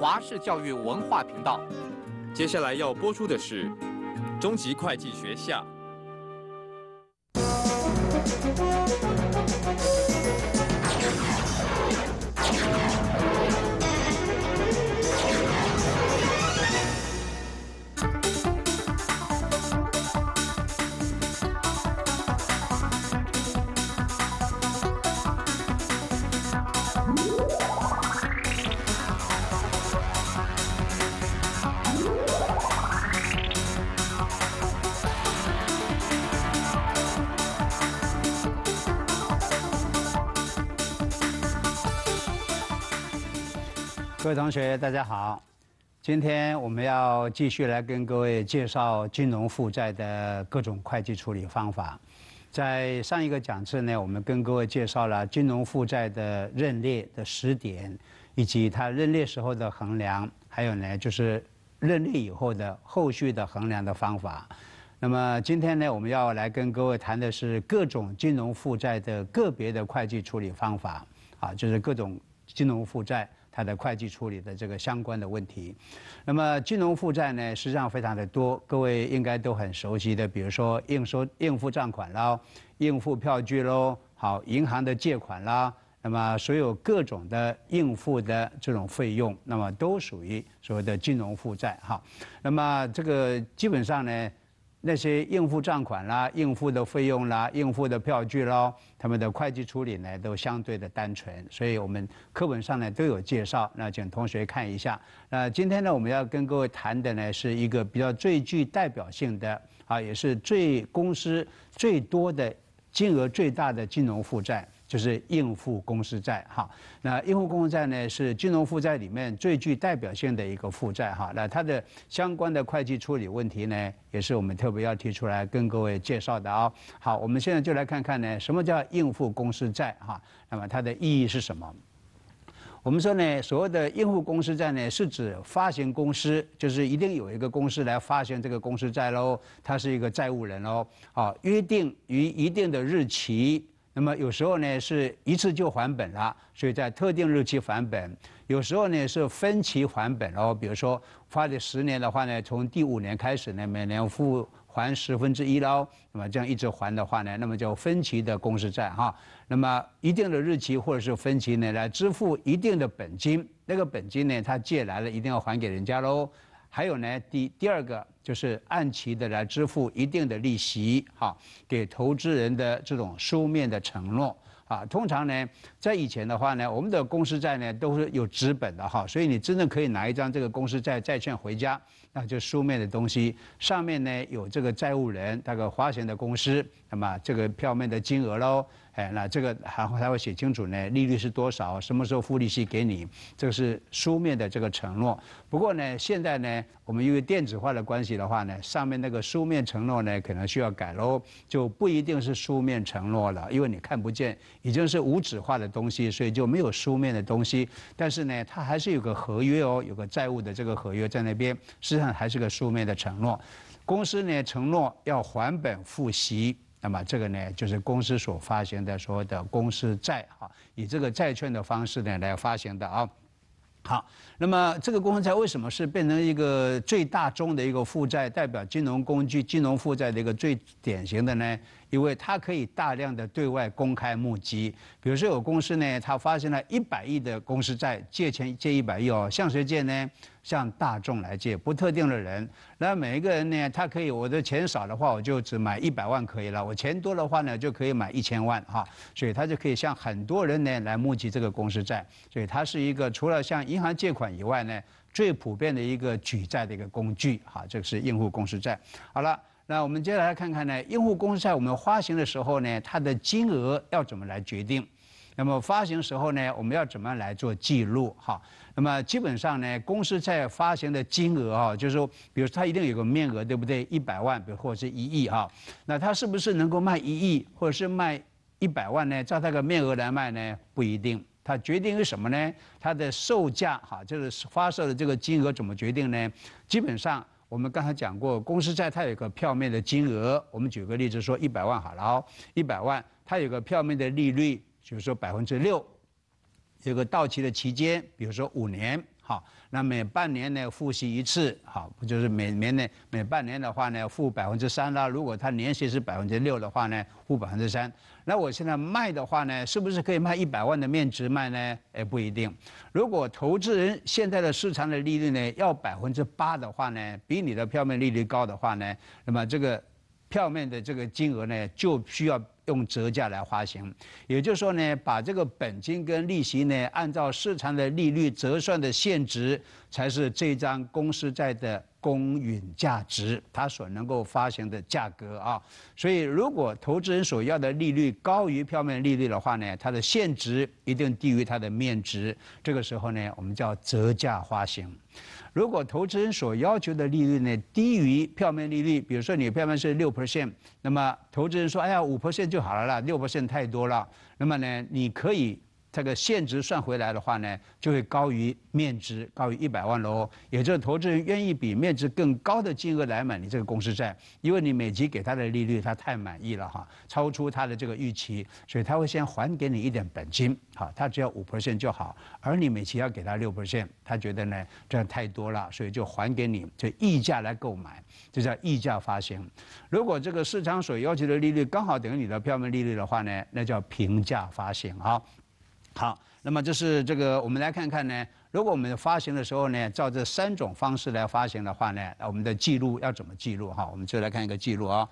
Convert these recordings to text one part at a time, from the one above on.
华氏教育文化频道，接下来要播出的是《中级会计学校》。各位同学，大家好。今天我们要继续来跟各位介绍金融负债的各种会计处理方法。在上一个讲次呢，我们跟各位介绍了金融负债的认列的时点，以及它认列时候的衡量，还有呢就是认列以后的后续的衡量的方法。那么今天呢，我们要来跟各位谈的是各种金融负债的个别的会计处理方法啊，就是各种金融负债。它的会计处理的这个相关的问题，那么金融负债呢，实际上非常的多，各位应该都很熟悉的，比如说应收应付账款啦，应付票据喽，好，银行的借款啦，那么所有各种的应付的这种费用，那么都属于所谓的金融负债哈。那么这个基本上呢。那些应付账款啦、应付的费用啦、应付的票据咯，他们的会计处理呢都相对的单纯，所以我们课本上呢都有介绍。那请同学看一下。那今天呢我们要跟各位谈的呢是一个比较最具代表性的啊，也是最公司最多的金额最大的金融负债。就是应付公司债哈，那应付公司债呢是金融负债里面最具代表性的一个负债哈，那它的相关的会计处理问题呢，也是我们特别要提出来跟各位介绍的哦。好，我们现在就来看看呢，什么叫应付公司债哈？那么它的意义是什么？我们说呢，所谓的应付公司债呢，是指发行公司，就是一定有一个公司来发行这个公司债喽，它是一个债务人喽，啊，约定于一定的日期。那么有时候呢是一次就还本了，所以在特定日期还本；有时候呢是分期还本喽，比如说发的十年的话呢，从第五年开始呢，每年付还十分之一喽，那么这样一直还的话呢，那么叫分期的公司债哈。那么一定的日期或者是分期呢来支付一定的本金，那个本金呢他借来了一定要还给人家喽。还有呢，第第二个就是按期的来支付一定的利息，哈，给投资人的这种书面的承诺，啊，通常呢，在以前的话呢，我们的公司债呢都是有资本的，哈，所以你真正可以拿一张这个公司债债券回家，那就书面的东西，上面呢有这个债务人，大概发行的公司，那么这个票面的金额喽。哎，那这个还会还会写清楚呢，利率是多少，什么时候付利息给你，这个是书面的这个承诺。不过呢，现在呢，我们因为电子化的关系的话呢，上面那个书面承诺呢，可能需要改喽，就不一定是书面承诺了，因为你看不见，已经是无纸化的东西，所以就没有书面的东西。但是呢，它还是有个合约哦，有个债务的这个合约在那边，实际上还是个书面的承诺。公司呢，承诺要还本付息。那么这个呢，就是公司所发行的所谓的公司债哈，以这个债券的方式呢来发行的啊。好，那么这个公司债为什么是变成一个最大宗的一个负债代表金融工具、金融负债的一个最典型的呢？因为它可以大量的对外公开募集，比如说有公司呢，它发行了一百亿的公司债，借钱借一百亿哦，向谁借呢？向大众来借，不特定的人。那每一个人呢，他可以，我的钱少的话，我就只买一百万可以了；我钱多的话呢，就可以买一千万哈。所以他就可以向很多人呢来募集这个公司债。所以它是一个除了向银行借款以外呢，最普遍的一个举债的一个工具哈。这个是应付公司债。好了。那我们接下来看看呢，用户公司在我们发行的时候呢，它的金额要怎么来决定？那么发行时候呢，我们要怎么样来做记录？哈，那么基本上呢，公司在发行的金额啊，就是说，比如它一定有个面额，对不对？一百万，比如或者是一亿哈，那它是不是能够卖一亿，或者是卖一百万呢？照它的面额来卖呢，不一定。它决定于什么呢？它的售价哈，就是发售的这个金额怎么决定呢？基本上。我们刚才讲过，公司债它有个票面的金额，我们举个例子说一百万好了哦，一百万，它有个票面的利率，就是说百分之六，有个到期的期间，比如说五年，好，那每半年呢付息一次，好，就是每年呢每半年的话呢付百分之三啦，如果它年息是百分之六的话呢付百分之三。那我现在卖的话呢，是不是可以卖一百万的面值卖呢？也不一定。如果投资人现在的市场的利率呢，要百分之八的话呢，比你的票面利率高的话呢，那么这个票面的这个金额呢，就需要用折价来发行。也就是说呢，把这个本金跟利息呢，按照市场的利率折算的现值，才是这张公司债的。公允价值，它所能够发行的价格啊，所以如果投资人所要的利率高于票面利率的话呢，它的现值一定低于它的面值，这个时候呢，我们叫折价发行。如果投资人所要求的利率呢低于票面利率，比如说你票面是六 percent，那么投资人说，哎呀，五 percent 就好了啦，六 percent 太多了。那么呢，你可以。这个现值算回来的话呢，就会高于面值，高于一百万喽。也就是投资人愿意比面值更高的金额来买你这个公司债，因为你每级给他的利率他太满意了哈，超出他的这个预期，所以他会先还给你一点本金，哈，他只要五 percent 就好，而你每期要给他六 percent，他觉得呢这样太多了，所以就还给你，就溢价来购买，这叫溢价发行。如果这个市场所要求的利率刚好等于你的票面利率的话呢，那叫平价发行啊。好，那么就是这个，我们来看看呢。如果我们发行的时候呢，照这三种方式来发行的话呢，我们的记录要怎么记录哈？我们就来看一个记录啊。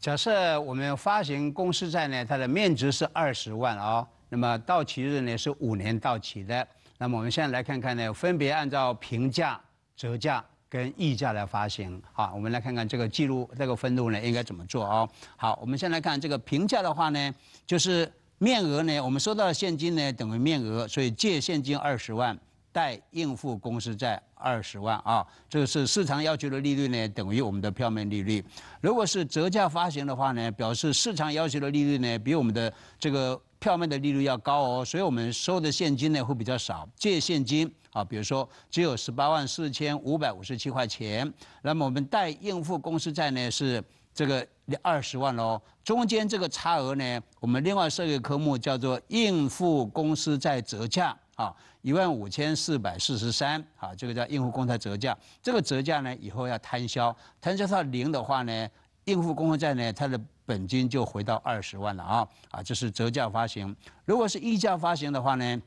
假设我们发行公司债呢，它的面值是二十万啊，那么到期日呢是五年到期的。那么我们现在来看看呢，分别按照平价、折价跟溢价来发行。好，我们来看看这个记录这个分录呢应该怎么做哦。好，我们先来看这个平价的话呢，就是。面额呢？我们收到的现金呢，等于面额，所以借现金二十万，贷应付公司债二十万啊。这个是市场要求的利率呢，等于我们的票面利率。如果是折价发行的话呢，表示市场要求的利率呢，比我们的这个票面的利率要高哦，所以我们收的现金呢会比较少，借现金啊，比如说只有十八万四千五百五十七块钱。那么我们贷应付公司债呢是这个。你二十万喽，中间这个差额呢，我们另外设一个科目叫做应付公司在折价啊，一万五千四百四十三啊，这个叫应付公司折价，这个折价呢以后要摊销，摊销到零的话呢，应付公司债呢它的本金就回到二十万了啊啊，这是折价发行，如果是溢价发行的话呢？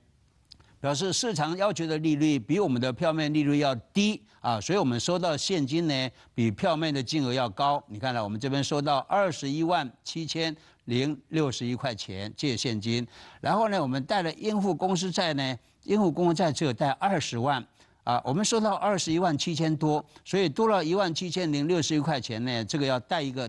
表示市场要求的利率比我们的票面利率要低啊，所以我们收到现金呢比票面的金额要高。你看到我们这边收到二十一万七千零六十一块钱借现金，然后呢我们带了应付公司债呢，应付公司债只有带二十万啊，我们收到二十一万七千多，所以多了一万七千零六十一块钱呢，这个要带一个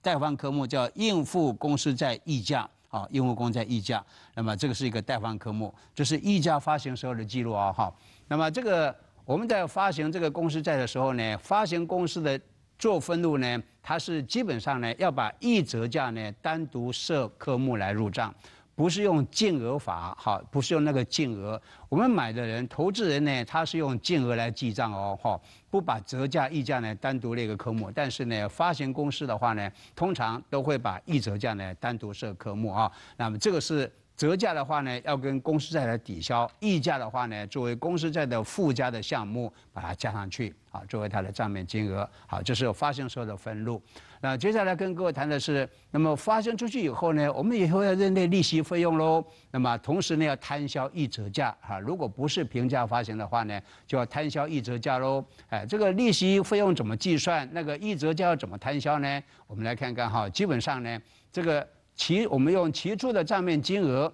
贷方科目叫应付公司债溢价。好，因为公债溢价，那么这个是一个贷方科目，这是溢价发行时候的记录啊哈。那么这个我们在发行这个公司债的时候呢，发行公司的做分录呢，它是基本上呢要把溢折价呢单独设科目来入账。不是用净额法，好，不是用那个净额。我们买的人、投资人呢，他是用净额来记账哦，哈，不把折价、溢价呢单独列个科目。但是呢，发行公司的话呢，通常都会把溢折价呢单独设科目啊。那么这个是。折价的话呢，要跟公司债来抵消；溢价的话呢，作为公司债的附加的项目，把它加上去，啊，作为它的账面金额。好，这是发行时候的分录。那接下来跟各位谈的是，那么发行出去以后呢，我们以后要认定利息费用喽。那么同时呢，要摊销溢折价。哈，如果不是平价发行的话呢，就要摊销溢折价喽。哎，这个利息费用怎么计算？那个溢折价要怎么摊销呢？我们来看看哈，基本上呢，这个。其，我们用期初的账面金额，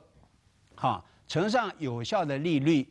哈，乘上有效的利率。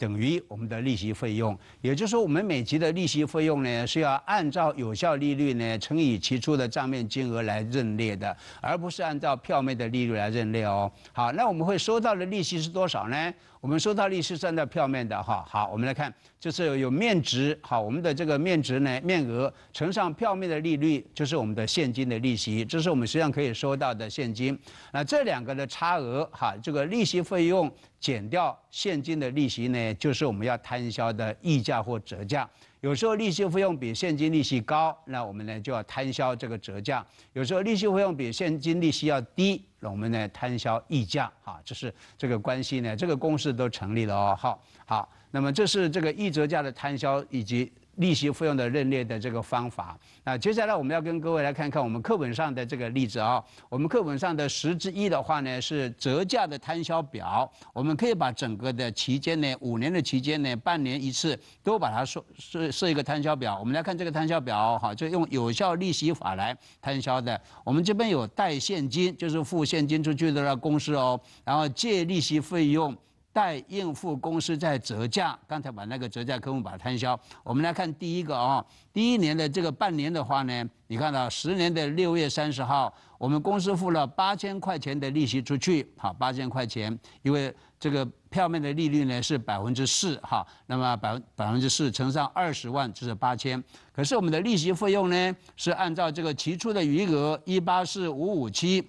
等于我们的利息费用，也就是说，我们每期的利息费用呢，是要按照有效利率呢乘以期初的账面金额来认列的，而不是按照票面的利率来认列哦。好，那我们会收到的利息是多少呢？我们收到利息是到票面的哈。好，我们来看，就是有面值，好，我们的这个面值呢，面额乘上票面的利率，就是我们的现金的利息，这是我们实际上可以收到的现金。那这两个的差额，哈，这个利息费用。减掉现金的利息呢，就是我们要摊销的溢价或折价。有时候利息费用比现金利息高，那我们呢就要摊销这个折价；有时候利息费用比现金利息要低，那我们呢摊销溢价。哈，这是这个关系呢，这个公式都成立了。哦。好，好，那么这是这个溢价的摊销以及。利息费用的认列的这个方法那接下来我们要跟各位来看看我们课本上的这个例子啊。我们课本上的十之一的话呢，是折价的摊销表。我们可以把整个的期间呢，五年的期间呢，半年一次都把它设设设一个摊销表。我们来看这个摊销表哈，就用有效利息法来摊销的。我们这边有带现金，就是付现金出去的那公司哦，然后借利息费用。待应付公司在折价，刚才把那个折价科目把它摊销。我们来看第一个啊，第一年的这个半年的话呢，你看到十年的六月三十号，我们公司付了八千块钱的利息出去，好，八千块钱，因为这个票面的利率呢是百分之四哈，那么百百分之四乘上二十万就是八千。可是我们的利息费用呢是按照这个提初的余额一八四五五七，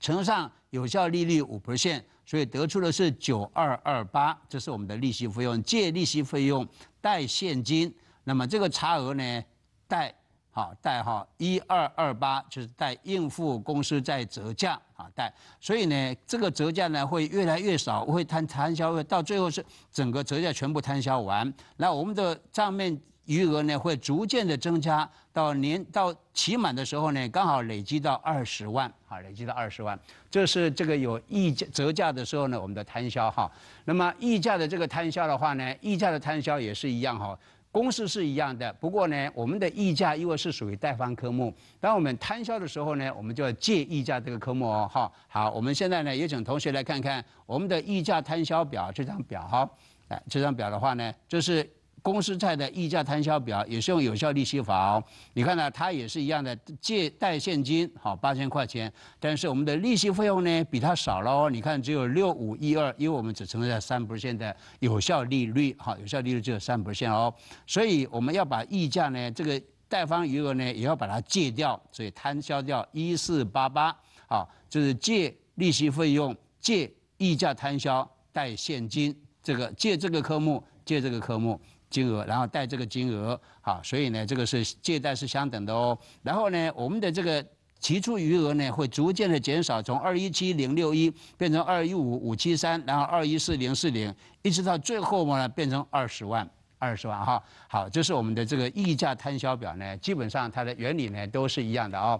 乘上有效利率五 percent。所以得出的是九二二八，这是我们的利息费用，借利息费用，贷现金。那么这个差额呢，贷好贷哈一二二八，就是贷应付公司在折价啊贷。所以呢，这个折价呢会越来越少，会摊摊销，到最后是整个折价全部摊销完。那我们的账面。余额呢会逐渐的增加，到年到期满的时候呢，刚好累积到二十万啊，累积到二十万。这是这个有溢价折价的时候呢，我们的摊销哈。那么溢价的这个摊销的话呢，溢价的摊销也是一样哈，公式是一样的。不过呢，我们的溢价因为是属于贷方科目，当我们摊销的时候呢，我们就要借溢价这个科目哦哈。好，我们现在呢，也请同学来看看我们的溢价摊销表这张表哈。哎，这张表的话呢，就是。公司债的溢价摊销表也是用有效利息法哦。你看呢，它也是一样的借贷现金，好八千块钱。但是我们的利息费用呢比它少了哦。你看只有六五一二，因为我们只存在三不限的有效利率，好有效利率只有三不限哦。所以我们要把溢价呢这个贷方余额呢也要把它借掉，所以摊销掉一四八八，好就是借利息费用，借溢价摊销，贷现金，这个借这个科目，借这个科目。金额，然后贷这个金额，好，所以呢，这个是借贷是相等的哦。然后呢，我们的这个提出余额呢，会逐渐的减少，从二一七零六一变成二一五五七三，然后二一四零四零，一直到最后嘛，变成二十万，二十万哈。好，这是我们的这个溢价摊销表呢，基本上它的原理呢都是一样的啊。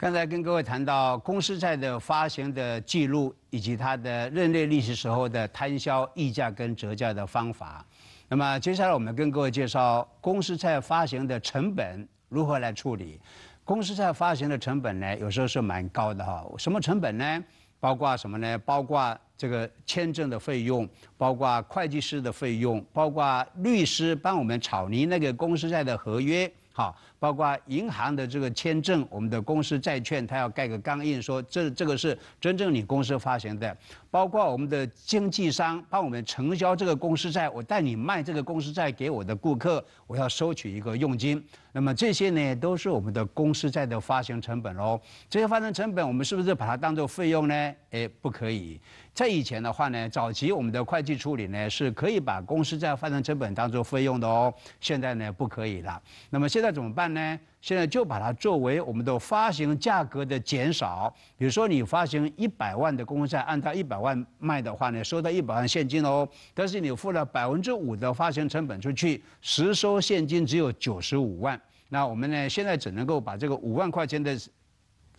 刚才跟各位谈到公司债的发行的记录，以及它的认内历史时候的摊销溢价跟折价的方法。那么接下来我们跟各位介绍公司债发行的成本如何来处理。公司债发行的成本呢，有时候是蛮高的哈。什么成本呢？包括什么呢？包括这个签证的费用，包括会计师的费用，包括律师帮我们草拟那个公司债的合约。好，包括银行的这个签证，我们的公司债券，它要盖个钢印，说这这个是真正你公司发行的。包括我们的经纪商帮我们成交这个公司债，我带你卖这个公司债给我的顾客，我要收取一个佣金。那么这些呢，都是我们的公司债的发行成本喽。这些发行成本，我们是不是把它当做费用呢？哎，不可以。在以前的话呢，早期我们的会计处理呢是可以把公司债发行成本当做费用的哦。现在呢不可以了。那么现在怎么办呢？现在就把它作为我们的发行价格的减少。比如说你发行一百万的公司债，按照一百万卖的话呢，收到一百万现金哦。但是你付了百分之五的发行成本出去，实收现金只有九十五万。那我们呢现在只能够把这个五万块钱的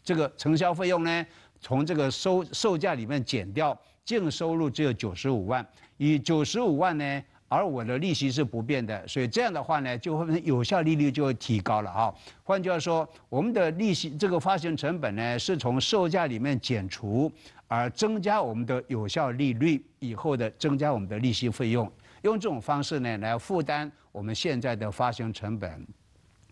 这个承销费用呢。从这个收售价里面减掉，净收入只有九十五万，以九十五万呢，而我的利息是不变的，所以这样的话呢，就会有效利率就提高了啊。换句话说，我们的利息这个发行成本呢，是从售价里面减除，而增加我们的有效利率以后的增加我们的利息费用，用这种方式呢来负担我们现在的发行成本。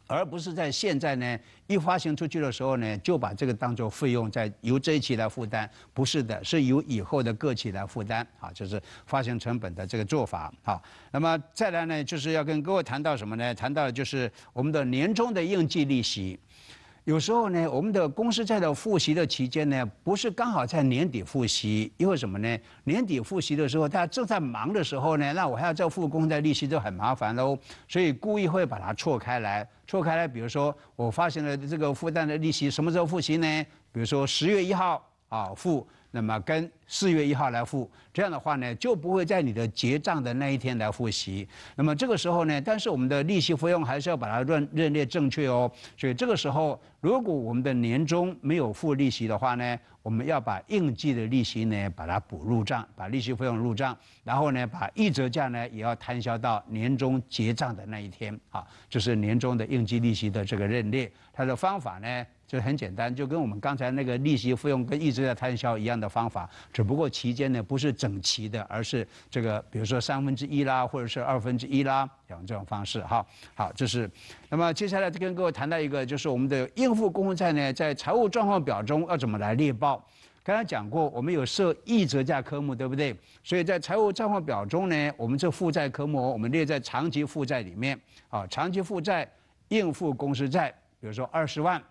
而不是在现在呢，一发行出去的时候呢，就把这个当做费用，在由这一期来负担，不是的，是由以后的各期来负担啊，就是发行成本的这个做法啊。那么再来呢，就是要跟各位谈到什么呢？谈到就是我们的年终的应计利息。有时候呢，我们的公司在的复习的期间呢，不是刚好在年底复习，因为什么呢？年底复习的时候，大家正在忙的时候呢，那我还要再付工的利息就很麻烦喽，所以故意会把它错开来。错开了，比如说，我发行了这个负担的利息，什么时候付息呢？比如说十月一号啊付。那么跟四月一号来付，这样的话呢，就不会在你的结账的那一天来付息。那么这个时候呢，但是我们的利息费用还是要把它认认列正确哦。所以这个时候，如果我们的年终没有付利息的话呢，我们要把应计的利息呢，把它补入账，把利息费用入账，然后呢，把一折价呢，也要摊销到年终结账的那一天啊，就是年终的应计利息的这个认列，它的方法呢？就很简单，就跟我们刚才那个利息费用跟一直在摊销一样的方法，只不过期间呢不是整齐的，而是这个比如说三分之一啦，或者是二分之一啦，用这种方式哈。好，这是，那么接下来跟各位谈到一个，就是我们的应付公司债呢，在财务状况表中要怎么来列报？刚才讲过，我们有设一折价科目，对不对？所以在财务状况表中呢，我们这负债科目，我们列在长期负债里面啊。长期负债应付公司债，比如说二十万。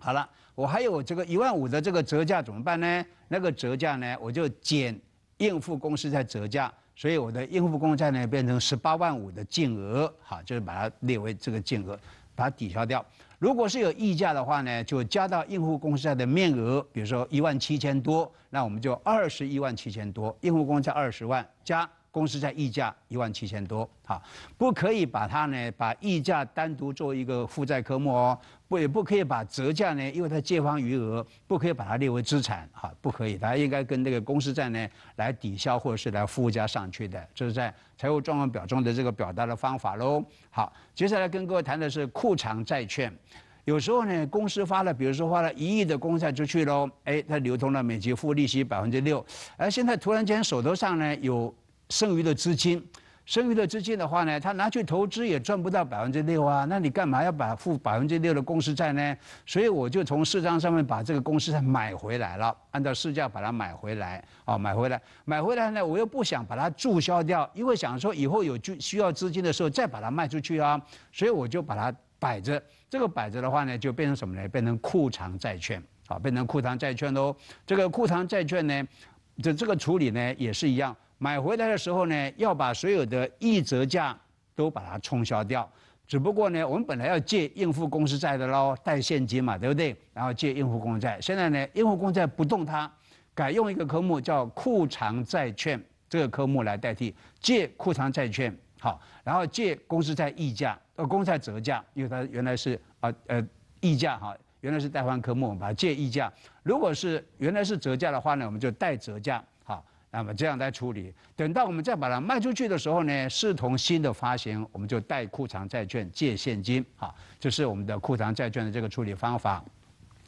好了，我还有这个一万五的这个折价怎么办呢？那个折价呢，我就减应付公司债折价，所以我的应付公债呢变成十八万五的净额，好，就是把它列为这个净额，把它抵消掉。如果是有溢价的话呢，就加到应付公司债的面额，比如说一万七千多，那我们就二十一万七千多，应付公债二十万加。公司在溢价一万七千多，哈，不可以把它呢，把溢价单独做一个负债科目哦，不也不可以把折价呢，因为它借方余额，不可以把它列为资产，哈，不可以，它应该跟这个公司债呢来抵消或者是来附加上去的，这是在财务状况表中的这个表达的方法喽。好，接下来跟各位谈的是库藏债券，有时候呢，公司发了，比如说发了一亿的公债出去喽，哎，它流通了，每期付利息百分之六，而现在突然间手头上呢有。剩余的资金，剩余的资金的话呢，他拿去投资也赚不到百分之六啊，那你干嘛要把付百分之六的公司债呢？所以我就从市场上面把这个公司债买回来了，按照市价把它买回来，哦，买回来，买回来呢，我又不想把它注销掉，因为想说以后有需需要资金的时候再把它卖出去啊，所以我就把它摆着。这个摆着的话呢，就变成什么呢？变成库藏债券，啊，变成库藏债券喽。这个库藏债券呢，这这个处理呢也是一样。买回来的时候呢，要把所有的溢折价都把它冲销掉。只不过呢，我们本来要借应付公司债的喽，带现金嘛，对不对？然后借应付公司债。现在呢，应付公司债不动它，改用一个科目叫“库藏债券”这个科目来代替借库藏债券。好，然后借公司债溢价呃公司债折价，因为它原来是啊呃溢价哈，原来是贷款科目，我们把它借溢价。如果是原来是折价的话呢，我们就贷折价。那么这样来处理，等到我们再把它卖出去的时候呢，视同新的发行，我们就贷库藏债券借现金，好，这是我们的库藏债券的这个处理方法。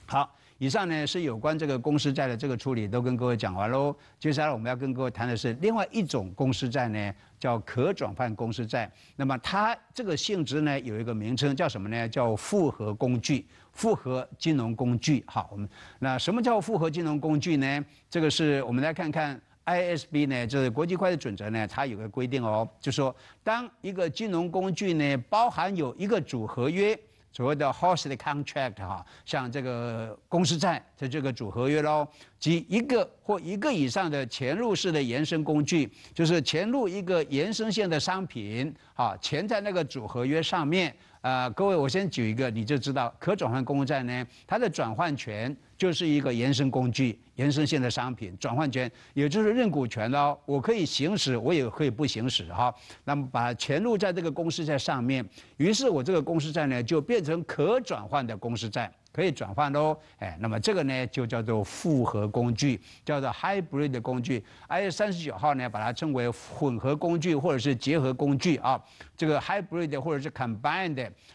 好，以上呢是有关这个公司债的这个处理，都跟各位讲完喽。接下来我们要跟各位谈的是另外一种公司债呢，叫可转换公司债。那么它这个性质呢，有一个名称叫什么呢？叫复合工具、复合金融工具。好，我们那什么叫复合金融工具呢？这个是我们来看看。ISB 呢，就是国际会计准则呢，它有个规定哦，就说当一个金融工具呢，包含有一个主合约，所谓的 h o s t contract 哈，像这个公司债的这个主合约喽，及一个或一个以上的潜入式的延伸工具，就是潜入一个延伸性的商品，啊，潜在那个主合约上面。啊，各位，我先举一个，你就知道可转换公司债呢，它的转换权就是一个延伸工具、延伸性的商品。转换权也就是认股权喽，我可以行使，我也可以不行使哈。那么把钱入在这个公司债上面，于是我这个公司债呢就变成可转换的公司债。可以转换喽，哎，那么这个呢就叫做复合工具，叫做 hybrid 工具。I 三十九号呢把它称为混合工具或者是结合工具啊，这个 hybrid 或者是 combined。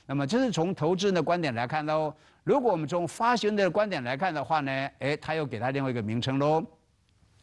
那么这是从投资人的观点来看喽。如果我们从发行的观点来看的话呢，哎，他又给他另外一个名称喽。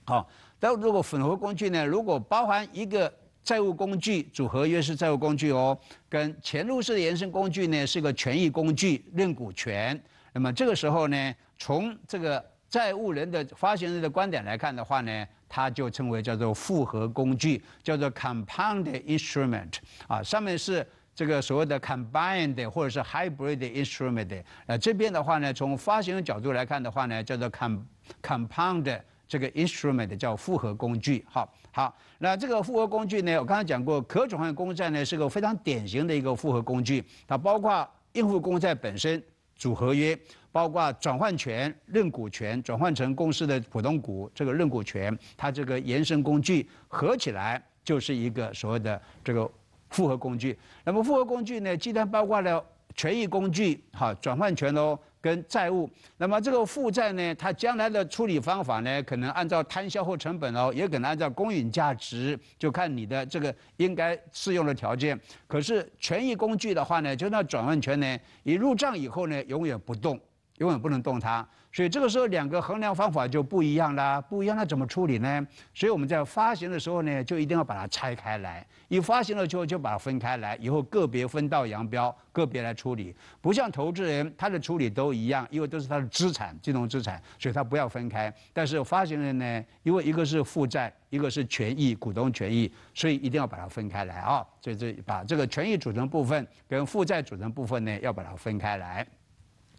好，那如果混合工具呢，如果包含一个债务工具，组合约是债务工具哦，跟潜入式的延伸工具呢是一个权益工具，认股权。那么这个时候呢，从这个债务人的、发行人的观点来看的话呢，它就称为叫做复合工具，叫做 compound instrument，啊，上面是这个所谓的 combined 或者是 hybrid instrument。那这边的话呢，从发行的角度来看的话呢，叫做 c o m compound 这个 instrument，叫复合工具。好，好，那这个复合工具呢，我刚才讲过，可转换公债呢是个非常典型的一个复合工具，它包括应付公债本身。主合约包括转换权、认股权转换成公司的普通股，这个认股权，它这个延伸工具合起来就是一个所谓的这个复合工具。那么复合工具呢，既然包括了权益工具，哈，转换权喽。跟债务，那么这个负债呢，它将来的处理方法呢，可能按照摊销或成本哦，也可能按照公允价值，就看你的这个应该适用的条件。可是权益工具的话呢，就那转换权呢，你入账以后呢，永远不动，永远不能动它。所以这个时候，两个衡量方法就不一样啦，不一样，那怎么处理呢？所以我们在发行的时候呢，就一定要把它拆开来。一发行了之后就把它分开来，以后个别分道扬镳，个别来处理。不像投资人，他的处理都一样，因为都是他的资产，金融资产，所以他不要分开。但是发行人呢，因为一个是负债，一个是权益，股东权益，所以一定要把它分开来啊。所以这把这个权益组成部分跟负债组成部分呢，要把它分开来。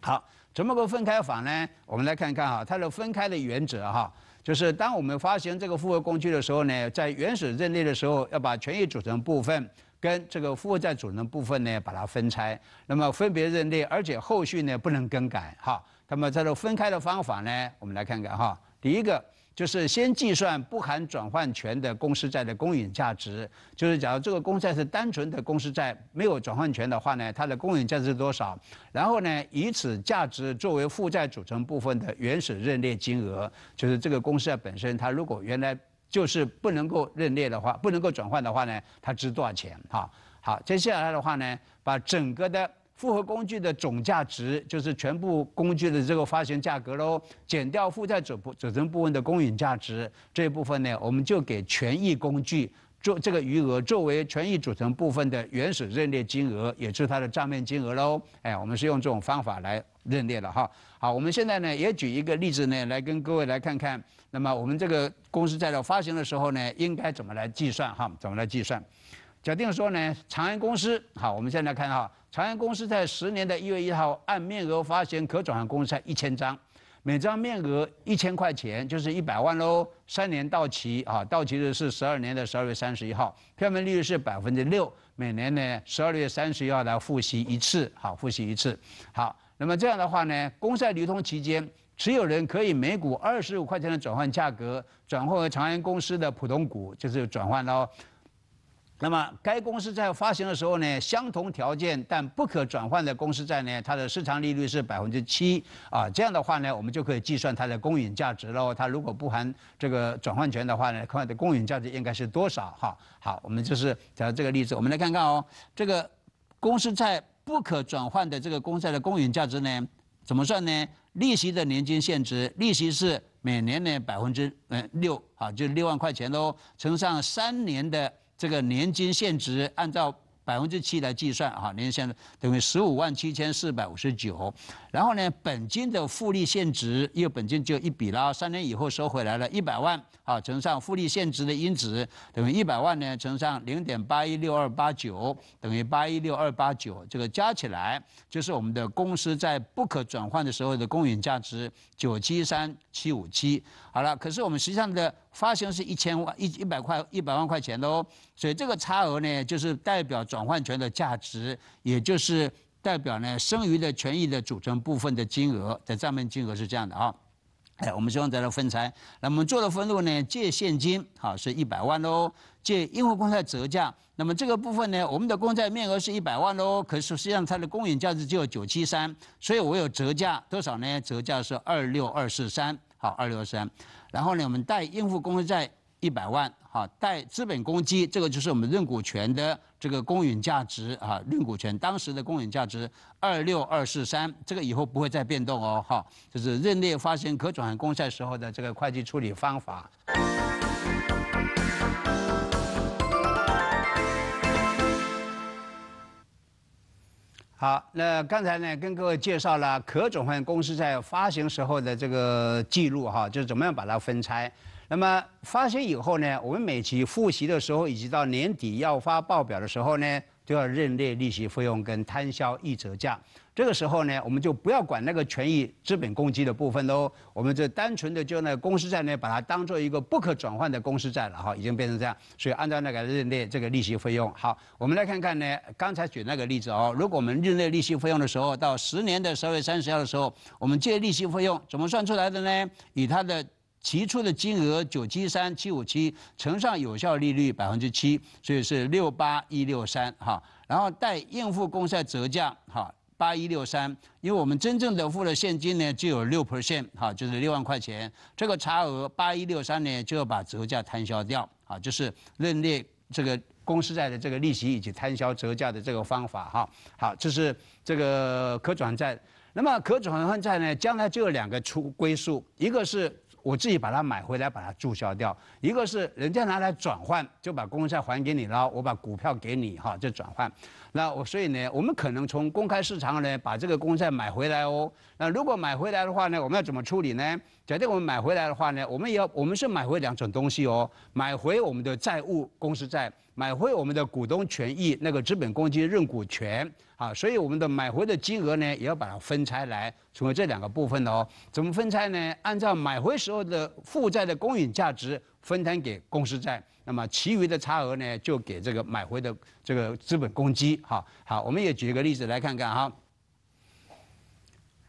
好。怎么个分开法呢？我们来看看哈，它的分开的原则哈，就是当我们发行这个复合工具的时候呢，在原始认列的时候要把权益组成部分跟这个负债组成部分呢把它分拆，那么分别认列，而且后续呢不能更改哈。那么它的分开的方法呢，我们来看看哈，第一个。就是先计算不含转换权的公司债的公允价值，就是假如这个公司债是单纯的公司债，没有转换权的话呢，它的公允价值是多少？然后呢，以此价值作为负债组成部分的原始认列金额，就是这个公司债本身，它如果原来就是不能够认列的话，不能够转换的话呢，它值多少钱？哈，好，接下来的话呢，把整个的。复合工具的总价值就是全部工具的这个发行价格喽，减掉负债组部组成部分的公允价值这一部分呢，我们就给权益工具做这个余额作为权益组成部分的原始认列金额，也就是它的账面金额喽。哎，我们是用这种方法来认列的哈。好，我们现在呢也举一个例子呢，来跟各位来看看，那么我们这个公司在的发行的时候呢，应该怎么来计算哈？怎么来计算？假定说呢，长安公司好，我们现在看哈，长安公司在十年的一月一号按面额发行可转换公司债一千张，每张面额一千块钱，就是一百万喽。三年到期啊，到期日是十二年的十二月三十一号，票面利率是百分之六，每年呢十二月三十一号来复习一次，好，复习一次。好，那么这样的话呢，公司债流通期间，持有人可以每股二十五块钱的转换价格转换为长安公司的普通股，就是转换喽。那么该公司在发行的时候呢，相同条件但不可转换的公司债呢，它的市场利率是百分之七啊。这样的话呢，我们就可以计算它的公允价值喽。它如果不含这个转换权的话呢，它的公允价值应该是多少哈？好，我们就是讲这个例子。我们来看看哦，这个公司债不可转换的这个公债的公允价值呢，怎么算呢？利息的年金现值，利息是每年呢百分之嗯六啊，就六万块钱喽，乘上三年的。这个年金现值按照百分之七来计算啊，年现等于十五万七千四百五十九。然后呢，本金的复利现值，因为本金就一笔啦，三年以后收回来了，一百万，啊，乘上复利现值的因子，等于一百万呢乘上零点八一六二八九，等于八一六二八九，这个加起来就是我们的公司在不可转换的时候的公允价值九七三七五七。好了，可是我们实际上的发行是一千万一一百块一百万块钱的哦，所以这个差额呢，就是代表转换权的价值，也就是。代表呢，剩余的权益的组成部分的金额的账面金额是这样的啊，哎，我们希望得到分拆。那么做的分录呢，借现金，好是一百万喽，借应付公债折价。那么这个部分呢，我们的公债面额是一百万喽，可是实际上它的公允价值只有九七三，所以我有折价多少呢？折价是二六二四三，好二六二三。然后呢，我们贷应付公债。一百万哈，带资本公积，这个就是我们认股权的这个公允价值啊，认股权当时的公允价值二六二四三，这个以后不会再变动哦，哈，就是认列发行可转换公债时候的这个会计处理方法。好，那刚才呢跟各位介绍了可转换公司在发行时候的这个记录哈，就是怎么样把它分拆。那么发生以后呢，我们每期复习的时候，以及到年底要发报表的时候呢，都要认列利息费用跟摊销一折价。这个时候呢，我们就不要管那个权益资本公积的部分喽，我们就单纯的就那公司债呢，把它当做一个不可转换的公司债了哈，已经变成这样。所以按照那个认列这个利息费用，好，我们来看看呢，刚才举那个例子哦，如果我们认列利息费用的时候，到十年的十二月三十号的时候，我们借利息费用怎么算出来的呢？以它的。提出的金额九七三七五七乘上有效利率百分之七，所以是六八一六三哈。然后带应付公司债折价哈八一六三，因为我们真正的付了现金呢就有六 percent 哈，就是六万块钱。这个差额八一六三呢就要把折价摊销掉啊，就是认列这个公司债的这个利息以及摊销折价的这个方法哈。好，这是这个可转债。那么可转换债呢，将来就有两个出归宿，一个是。我自己把它买回来，把它注销掉。一个是人家拿来转换，就把公债还给你了，我把股票给你哈，这转换。那我所以呢，我们可能从公开市场呢把这个公债买回来哦。那如果买回来的话呢，我们要怎么处理呢？假定我们买回来的话呢，我们也要，我们是买回两种东西哦，买回我们的债务公司债。买回我们的股东权益那个资本公积认股权啊，所以我们的买回的金额呢也要把它分拆来，成为这两个部分的哦。怎么分拆呢？按照买回时候的负债的公允价值分摊给公司债，那么其余的差额呢就给这个买回的这个资本公积。好好，我们也举一个例子来看看哈。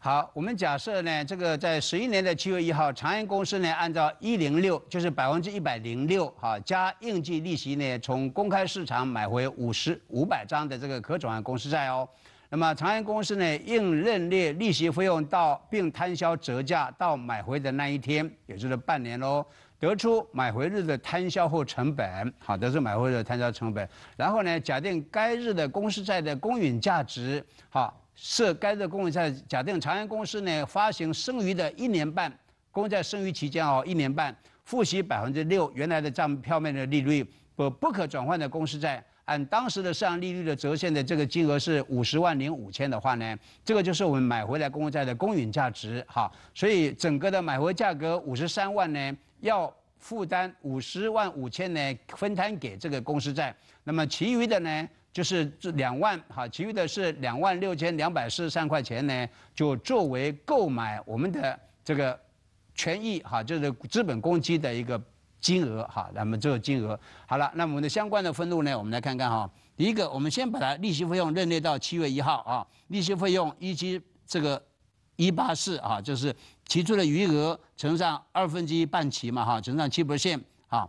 好，我们假设呢，这个在十一年的七月一号，长安公司呢按照一零六，就是百分之一百零六，哈，加应计利息呢，从公开市场买回五十五百张的这个可转换公司债哦。那么长安公司呢，应认列利息费用到并摊销折价到买回的那一天，也就是半年喽，得出买回日的摊销后成本，好，得出买回日的摊销成本。然后呢，假定该日的公司债的公允价值，哈。是该的公募债，假定长安公司呢发行剩余的一年半公债剩余期间哦一年半付息百分之六原来的账票面的利率不不可转换的公司债按当时的市场利率的折现的这个金额是五十万零五千的话呢这个就是我们买回来公募债的公允价值哈所以整个的买回价格五十三万呢要负担五十万五千呢分摊给这个公司债那么其余的呢。就是这两万哈，其余的是两万六千两百四十三块钱呢，就作为购买我们的这个权益哈，就是资本公积的一个金额哈，那么这个金额好了，那我们的相关的分录呢，我们来看看哈。第一个，我们先把它利息费用认列到七月一号啊，利息费用以及这个一八四啊，就是提出的余额乘上二分之一半期嘛哈，乘上七 percent 啊，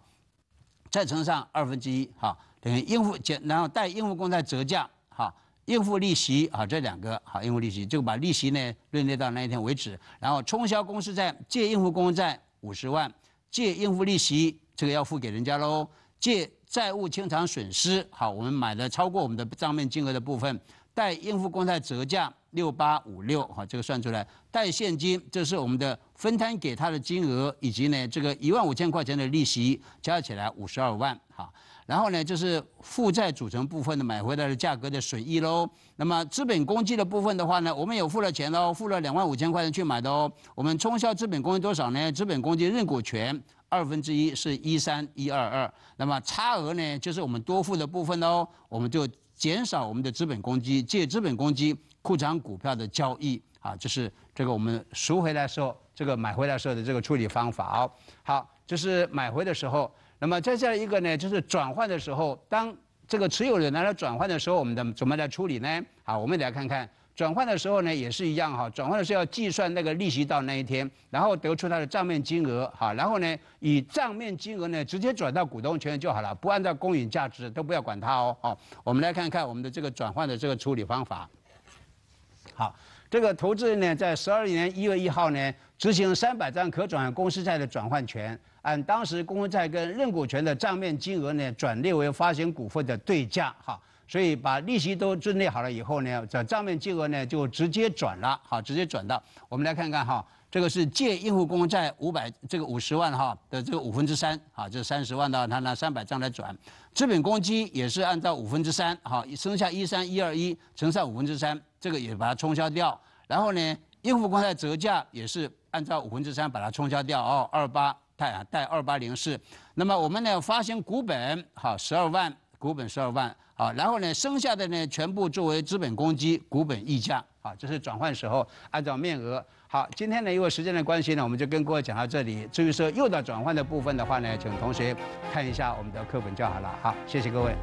再乘上二分之一哈。等于应付减，然后贷应付公债折价，哈，应付利息，啊，这两个，好应付利息，就把利息呢认列到那一天为止，然后冲销公司债借应付公债五十万，借应付利息，这个要付给人家喽，借债务清偿损失，好我们买了超过我们的账面金额的部分，贷应付公债折价六八五六，好这个算出来，贷现金，这是我们的分摊给他的金额，以及呢这个一万五千块钱的利息，加起来五十二万，哈。然后呢，就是负债组成部分的买回来的价格的损益喽。那么资本公积的部分的话呢，我们有付了钱喽，付了两万五千块钱去买的哦。我们冲销资本公积多少呢？资本公积认股权二分之一是一三一二二。那么差额呢，就是我们多付的部分喽。我们就减少我们的资本公积，借资本公积，扩张股票的交易啊。就是这个我们赎回来时候，这个买回来时候的这个处理方法哦。好，就是买回的时候。那么再下一个呢，就是转换的时候，当这个持有人拿来转换的时候，我们的怎么来处理呢？好，我们来看看转换的时候呢，也是一样哈，转换的是要计算那个利息到那一天，然后得出它的账面金额好，然后呢，以账面金额呢直接转到股东权就好了，不按照公允价值都不要管它哦。好，我们来看看我们的这个转换的这个处理方法。好，这个投资人呢，在十二年一月一号呢，执行三百张可转公司债的转换权。按当时公募债跟认股权的账面金额呢，转列为发行股份的对价哈，所以把利息都准备好了以后呢，这账面金额呢就直接转了，好，直接转到。我们来看看哈，这个是借应付公债五百，这个五十万哈的这个五分之三，好，这三十万的他拿三百张来转，资本公积也是按照五分之三，好，剩下一三一二一乘上五分之三，这个也把它冲销掉。然后呢，应付公债折价也是按照五分之三把它冲销掉，哦，二八。贷啊，贷二八零四，那么我们呢，发行股本好十二万，股本十二万好，然后呢，剩下的呢，全部作为资本公积，股本溢价啊，这是转换时候按照面额好，今天呢，因为时间的关系呢，我们就跟各位讲到这里，至于说诱导转换的部分的话呢，请同学看一下我们的课本就好了，好，谢谢各位。